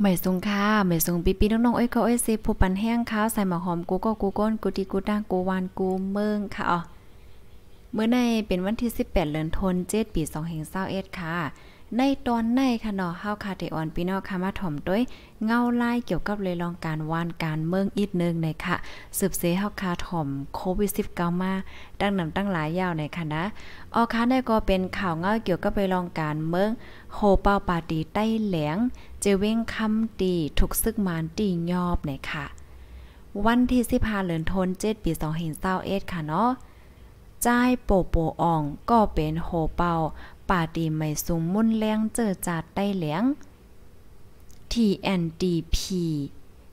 ไม่สุงค่ะไม่สุงปีปีน้องๆเอ้ยก็เอ้ยสิผู้ปันแห้งข้าวใส่หมอหอมกูก็กูก้นกูตีกูด่างกูวานกูเมืองค่ะอ๋อเมื่อในเป็นวันที่ 18เดือนธันวาคมปี2อ2 1ค่ะในตอนในค่ะเนาะเฮาคาเตออนพี่น้องค่ะมาถ่อมด้วยเงาไล่เกี่ยวกับเลยลองการวานการเมืองอีกนึงในค่ะสืบเสเฮาคาถ่อมโควิด19มาดังนำตั้งหลายยาวในค่ะนะออค่ะในก็เป็นข่าวเงาเกี่ยวกับเลยลองการเมืองโฮเปาปาตีใต้แหลงเจวว้งคำตีถูกซึกมานตียอบในค่ะ วันที่15เดือนธันวาคมปี2 0 2 1ค่ะเนาะจ้ายโปโปอองก็เป็นโฮเปาป่าดีไม่สุงมุ่นแรงเจอจาดได้แหลง TNDP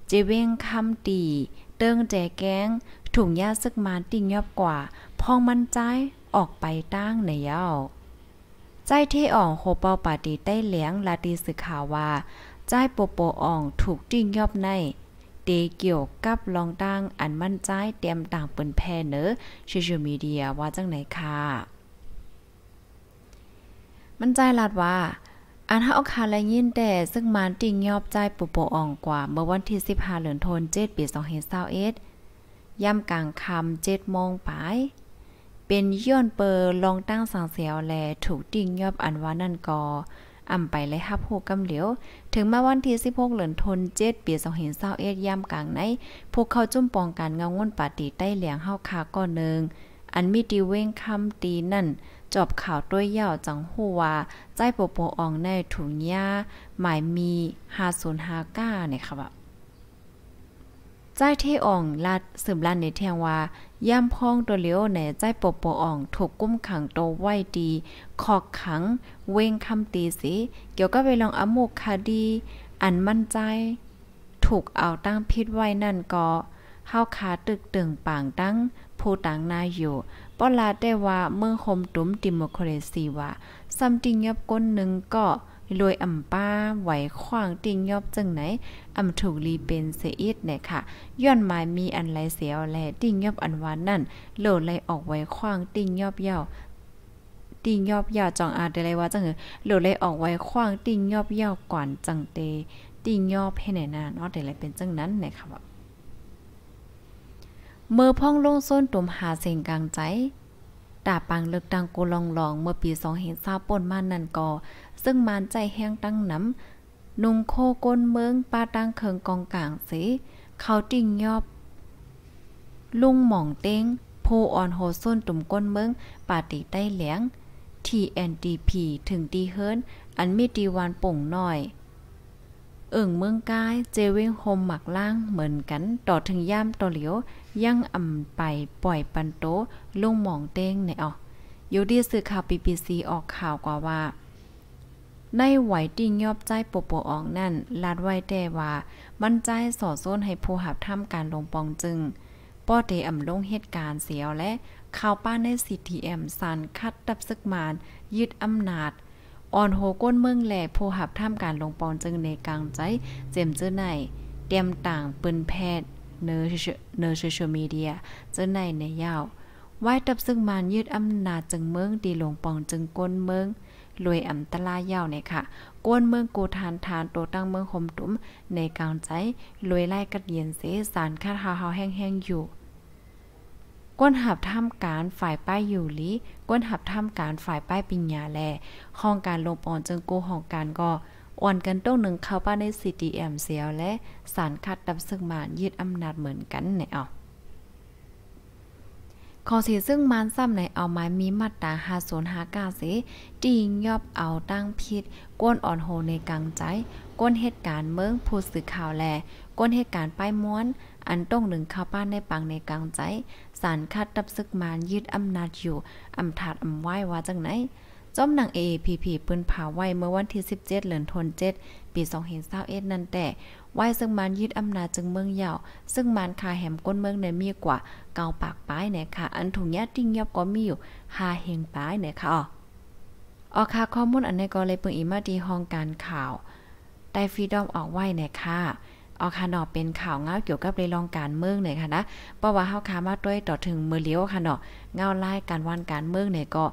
เจเว้งคำตี เติงแจแกงถุงยาซึกมาติ่งยอบกว่า พองมันใจออกไปตั้งในเย้าใจเทอ่องโฮเปาปาตีใต้เหลียงลาตีสึกขาว่า ใจโปโปอ่อง ถูกติ่งยอบใน เตเกี่ยวกับลองตั้งอันมั่นใจเตรียมต่างเปิ่นแพ่เนอชิชีมีเดียว่าจังไหนค่ะมันใจลาดว่าอันเฮาคาและยินแต่ซึ่งมานติงยอบใจปุโปอ่องกว่าเมื่อวันที่15เหลือนทน7ปี2021ย่ำกลางค่ำ7โมงไปเป็นย้อนเปอลองตั้งสังเสียวแลถูกติงยอบอันว่านั่นกออ่ำไปเลยฮับโูกำเหลียวถึงมาวันที่16เหลือนทน7ปี2021ย่ำกลางในพวกเขาจุ่มปองการเงาง่นปาติใต้เหลียงเฮาคาก้อนนึงอันมีดีเว้งคำตีนั่นจบข่าวด้วยเย่าจังหัวใจโปโปอองในถุงย่า หมายมี 5059 เนี่ยค่ะว่าใจเทอ่องลัดสืบลันในเทงว่าย่ำพ้องตัวเลี้ยวในใจปโปอ่องถูกกุ้มขังโตไว้ดี ขอกขังเว้งคำตีสิ เกี่ยวก็ไปลองอโมกคดี อันมั่นใจ ถูกเอาตั้งพิษไว้นั่นก็ขฮาขาตึกตึงปางตั้งผู้ต่างนายอยู่ ป้อลาได้ว่าเมื่อคมตุ้มดิโมคราซีว่าซัมติงยับก้นหนึ่งก็รวยอ่ำป้าไหวขว้างติงยอบจังไหนอ่ำถูกรีเป็นเสียอิดเนี่ยค่ะย้อนหมายมีอันไรเสียวแลติงยอบอันวานนั่นโหลดไยออกไหวขว้างติงยอบเย่าติงยอบยาจองอาเดไยว่าจังเหรอโหลดเลยออกไหวขว้างติงยอบเย่ากว่านจังเต ติงยอบให้ไหนนาเนาะเดลยเป็นจังนั้นเนี่ยค่ะเมื่อพ่องลงส้นตุ่มหาเสียงกลางใจตาปังเลิกดังโกลองลองเมื่อปีสองเห็นราป่นมานั่นก่อซึ่งมานใจแห้งตั้งน้ำนุ่งโคก้นเมืองปาตั้งเคิงกองกลางสีเขาริงยอบ ลุงหม่องเต้งโพอ่อนโหส้นตุ่มก้นเมืองปาติใต้แหลง TNDP ถึงดีเฮิรนอันมีดีวันป่งหน่อย เอิ่งเมืองกายเจวิงโฮมหมักล่างเหมือนกันต่อถึงย่ามต่อเหลียวยังอ่ำไปปล่อยปันโตลงหมองเต้งในออกอยู่ดีสื่อข่าวปี c ีซีออกข่าวกว่าว่า ในไหวติงยอบใจปปอองนั่นลาดไว้แต่ว่า มันใจสอดโซนให้ผู้หับทำการลงปองจึง ป้อเตอ่ำลงเหตุการณ์เสียวและข่าวป้าใน CTM สันคัดดับซึกมานยึดอำนาจอ่อนโหก้นเมืองแหลกผู้หับทำการลงปองจึงในกลางใจเจมเจอไนเตรียมต่างปืนแพทย์เนอร์เนอร์โซเชียลมีเดียจะในในยาวไว้ตับซึ่งมันยืดอำนาจจึงเมืองดีหลงปองจึงก้นเมือง รวยอัมตลายาวเนี่ยค่ะกวนเมืองโกทานทานโตตั้งเมืองคมตุ้มในกลางใจรวยไล่กัดเย็นเสสารคาดหาหฮาแห้งๆอยู่ ก้นหับทำการฝ่ายป้ายอยู่ลิก้นหับทำการฝ่ายป้ายปิญญาแลห้องการลงปอนจึงโกห้องการก็อ่อนกันต้งหนึ่งเข้าป้าใน CDM เสียวและสารคัดดับซึ่งมานยืดอำนาจเหมือนกันในอ่ยเอาขอสีซึ่งมานซ้ำในเอาไม้มีมาตราหาศูนหาเก้าสีตีงยอบเอาตั้งพิษก้นอ่อนโหในกลางใจก้นเหตุการณ์เมืองผู้สื่อข่าวแลก้นเหตุการณ์ป้ายม้วน อันต้องหนึ่งข้าวป้านในปังในกลางใจสารคัดดับซึกมานยืดอำนาจอยู่อำถาดอำไหว้ว่าจังไหนจอมนาง AAPP ปืนผาไว้เมื่อวันที่ 17 เหือนทน 7 ปี2021นั่น แต่ ไว้ซึ่งมันยึดอำนาจจึงเมืองยาวซึ่งมันคาแหมก้นเมืองในมีกว่า เกาปากป้ายเนี่ยค่ะ อันถุงยาติ้งยับก็มีอยู่หาเฮงป้ายเนี่ยค่ะอ๋ออค่ะข้อมูลอันนี้ก็เลยเปิงอีมาดีห้องการข่าว ได้ฟีดอมออกไว้เนี่ยค่ะเอาค่ะเนาะเป็นข่าวเงาเกี่ยวกับเรื่องการเมืองเนี่ยค่ะนะเพราะว่าเฮาคามาด้วยต่อถึงมือเลี้ยวค่ะเนาะเงาไล่การวันการเมืองเนี่ยก็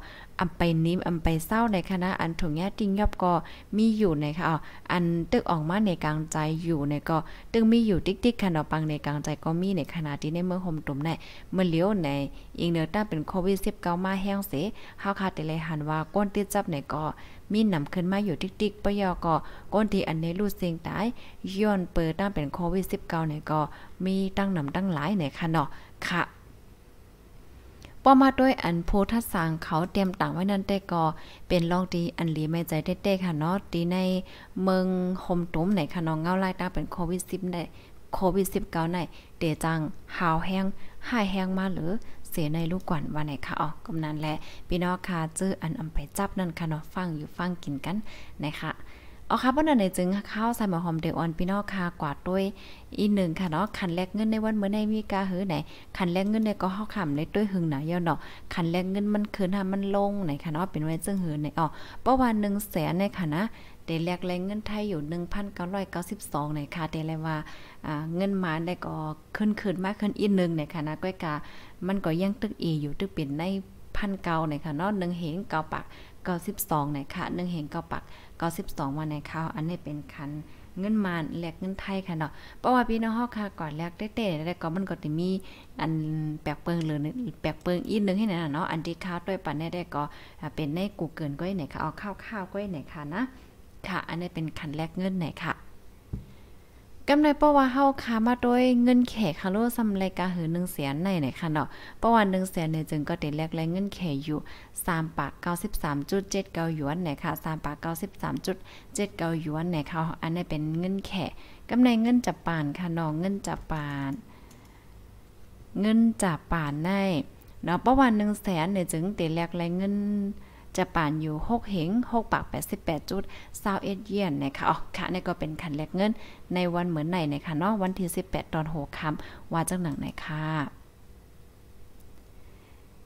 อำไปนิ่มอำไปเศร้าในคณะอันถุงแย่ติงยอบก็มีอยู่ในค่ะอันตึกออกมาในกลางใจอยู่ในก็ตึงมีอยู่ติ๊กติ๊กค่ะเนาะปังในกลางใจก็มีในขณะที่ในเมืองห่มตุ่มในเมื่อเลี้ยวในอิงเนอร์ต้าเป็นโควิด19มาแห้งเสเฮาคาแต่เลยหันว่าก้นติดจับในก็มีนำขึ้นมาอยู่ติ๊กๆปยอก็ก้นที่อันนี้รู้เสียงตายย้อนเปิดตั้งเป็นโควิด -19 เนี่ย ก็มีตั้งนำตั้งหลายเนี่ยค่ะเนาะค่ะป้อมาด้วยอันโพธสางเขาเตรียมต่างไว้นั่นแต่ก็ เป็นลองดีอันหลีไม่ใจเต้ๆค่ะเนาะดีในเมืองโฮมตุ้มไหนค่ะน้องเงาไล่ตาเป็นโควิด10ได้โควิด19ในเตจัง หาวแห้งหายแห้งมาหรือเสียในลูกกวนว่าไหนคะอ๋อกำนันและพี่น้องค่ะจื้ออันอำไปจับนั่นค่ะเนาะฟังอยู่ฟังกินกันนะคะเอาค่ะเพราะนั่นในจึงข้าวใส่หมอหอมเดออนพี่นอค่ะกวาดด้วยอีหนึ่งค่ะเนาะขันแลกเงินในวันเมื่อในมีกาหื้อไหนขันแลกเงินในก็ห้าขำเลยด้วยหึงหนาเยาเนาะขันแลกเงินมันคืนฮามันลงไหนค่ะเนาะเป็นไว้จึงหือในอ๋อประวันหนึ่งแสนในค่ะนะแต่แลกแรงเงินไทยอยู่1,992เนีอยค่ะแต่เลยว่าเงินมาได้ก็ขึ้นขึ้นมากขึ้นอีกหนึ่งเนียค่ะนะก้อยกามันก็ยังตึกเออยู่ตึกเป็นในพันเก่าเนียค่ะเนาะหนึ่งเหงเก่าปักเก้าสิบสองนียค่ะหนึ่งเหงเก่าปักเก้าสิบสองวันในค่ะอันนี้เป็นคันเงินมานแลกเงินไทยค่ะเนาะเพราะว่าพี่น้องเฮาค่ะก่อนแลกเต้ๆแล้วก็มันก็จะมีอันแปลกเปิงหรือแปลกเปิงอีกนึงให้หน่อะเนาะอันที่ข้าวด้วยปันได้ก็เป็นในกูเกินก้อยไหนค่ะเอาข้าวข้าวก้อยไหนค่ะนะค่ะ อันนี้เป็นขันแรกเงินไหนค่ะ กำไรเราะว่าเฮาค้ามาโดยเงินแขกค่ะโลซำรายการหือ1แสนในไหนค่ะเนาะเพราะว่า1แสนเนี่ยจึงก็ได้แลกแลกเงินแขกอยู่3ปา93.79หยวนไหนค่ะ3ปา93.79หยวนไหนค่ะ อัน นี้เป็นเงินแขกกำไรเงินจับปานค่ะเนาะเงินจับปาน เงินจับปานในเนาะประวัน1แสนเนี่ยจึงได้แลกแลกเงินจะป่านอยู่หกเหงหกปากแปดสิบแปดจุดซาวเอ็ดเยียนนะคะอ๋อค่ะนี่ก็เป็นขันแลกเงิน ในวันเหมือนไหนนะคะเนาะวันที่สิบแปดตอนหกคำว่าจังหนังไหนค่ะ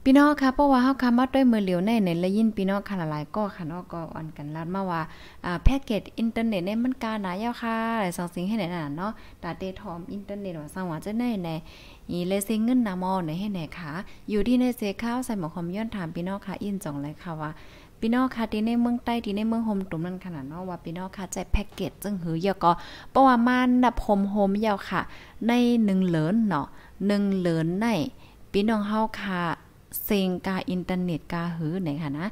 พี่น้องค่ะเพราะว่าเฮาคามาด้วยมือเหลียวในในและยินพี่น้องค่ะหลายๆก็ค่ะเนาะก็ออนกันลัดมาว่าอ่าแพ็กเกจอินเทอร์เน็ตในมันกาหนายาวค่ะสองสิ่งให้ไหนน่ะเนาะดาเดทอมอินเทอร์เน็ตว่าสังว่าจะได้ในอีเลซิงเงินนามอในให้ไหนค่ะอยู่ที่ในเซข้าวใส่หมอคอมย้อนถามพี่น้องค่ะอินจองเลยค่ะว่าพี่น้องค่ะที่ในเมืองใต้ที่ในเมืองโฮมตุ่มนั่นขนาดเนาะว่าพี่น้องค่ะใจแพ็กเกจจึงหือยาก็เพราะว่ามันนับโฮมโฮมยาวค่ะในหนึ่งเหลินเนาะหนึ่งเหรินในพี่น้องเฮาค่ะเซงกาอินเทอร์เน็ตกาหือไหนค่ะนะ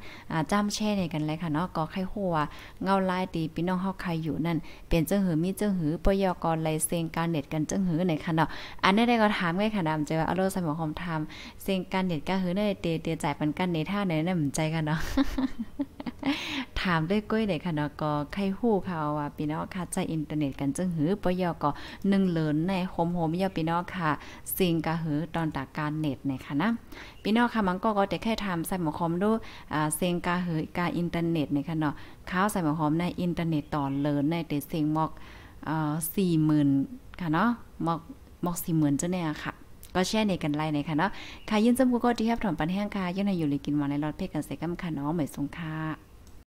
จ้ำแช่ในกันเลยค่ะเนาะก็ไข้หัว เงาลายตีพี่น้องเฮาใครอยู่นั่นเป็นเจ้าหือมีเจ้าหือปยกรไลเซงการเน็ตกันเจ้าหือไหนค่ะเนาะอันนี้ได้ก็ถามไงค่ะดำใจว่าอารมณ์สมองคมทำเซงการเน็ตกาหือี่ยเตเตจ่ายปันกันในท่าไหนนั่นใจกันเนาะถามด้วยก้อยไลยค่ะเนาะก็ใครหู้ค่ะว่าพี่น้องค่ะใจอินเทอร์เน็ตกันจึงหือปยอก็หนึ่งเหลินในโฮมโฮมยอพี่น้องค่ะสิ่งกะหือตอนตากการเน็ตในค่ะนะพี่น้องค่ะมันก็ก็แต่แค่ทำใส่หมอคอมดูอ่าสิ่งกะหือกาอินเทอร์เน็ตในค่ะเนาะเขาใส่หมอคอมในอินเทอร์เน็ตตอนเหลินในแต่สิ่งหมอกอ่่หมื่นค่ะเนาะหมอกหมอกหมื่นจ้ะเนี่ยค่ะก็แช่ในกันไล่ในค่ะเนาะค่ะยินจมกูก็ที่ครับถอนปันแห้งค่ะยันในอยู่หรือกินวันในรอดเพศกันเสกัาค่ะเนาะเหมือนสงค่ะ